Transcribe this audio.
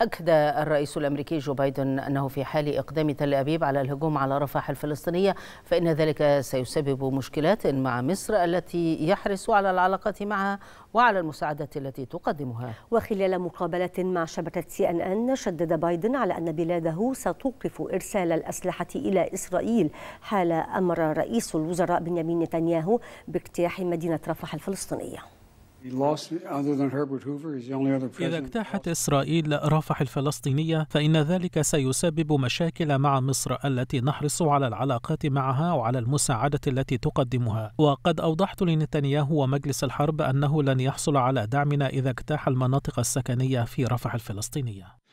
أكد الرئيس الأمريكي جو بايدن أنه في حال إقدام تل أبيب على الهجوم على رفح الفلسطينية فإن ذلك سيسبب مشكلات مع مصر التي يحرص على العلاقات معها وعلى المساعدة التي تقدمها وخلال مقابلة مع شبكة سي أن أن شدد بايدن على أن بلاده ستوقف إرسال الأسلحة إلى إسرائيل حال أمر رئيس الوزراء بنيامين نتنياهو باجتياح مدينة رفح الفلسطينية إذا اجتاحت إسرائيل رفح الفلسطينية فإن ذلك سيسبب مشاكل مع مصر التي نحرص على العلاقات معها وعلى المساعدة التي تقدمها وقد أوضحت لنتنياهو ومجلس الحرب أنه لن يحصل على دعمنا إذا اجتاح المناطق السكنية في رفح الفلسطينية